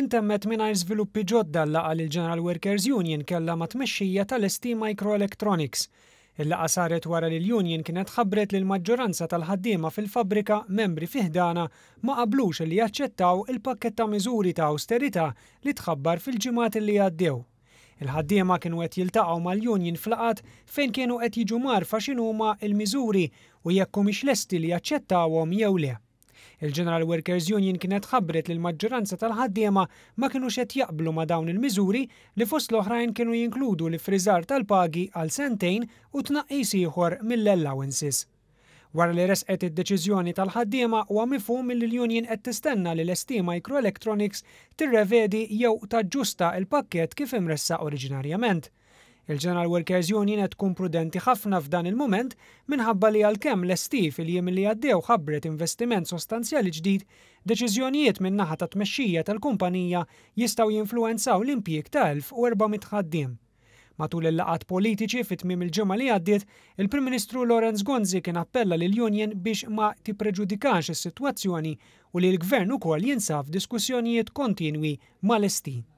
Intemmet mingħajr sviluppi ġodda l-laqa l General Workers Union kellha ma tmexxija tal-ST Microelectronics. Il-laqa saret wara li l-Union kienet ħabbret li l-maġġoranza tal-ħaddiema fil-fabrika membri fiħdana ma qablux li jaċċettaw il pakketta ta' miżuri ta' austerita li tħabbar fil-ġimgħat li għaddew. Il-ħaddiema kienu qed jiltaqgħu mal-Union flaqat fejn kienu qed jiġu marfa x'inhuma l-miżuri u jekk mhix lesti li jaċċettawhom jew le. Il-General Workers Union kienet ħabbret li l-maġġoranza tal-ħaddiema ma kienu xed jaqblu ma dawn il-miżuri li fost l-oħrajn kienu jinkludu li friżar tal-pagi għal sentejn u tnaqqis ieħor mill-allowances. Wara li resqet id-deċiżjoni tal-ħaddiema huwa mifhum li l-Union qed tistenna li l estima Microelectronics tirrevedi jew taġġusta il-pakkett kif imressa oriġinarjament. Il-General Workers Union qed tkun prudenti ħafna f'dan il-moment minħabba li għalkemm l-estif il jiem li għaddew ħabbret investiment sostanzjali ġdid, deċiżjonijiet minn naħa ta' tmexxija tal-kumpanija jistgħu jinfluenzaw l-impjieg ta' 1400 ħaddiem. Matul il-laqat politiċi fit mim il-ġimgħa li għaddiet, il-Prim Ministru Lorenz Gonzi kien appella lil union biex ma tippreġudikax is-sitwazzjoni u li l-Gvern ukoll jinsaf diskussjonijiet kontinwi mal-estin.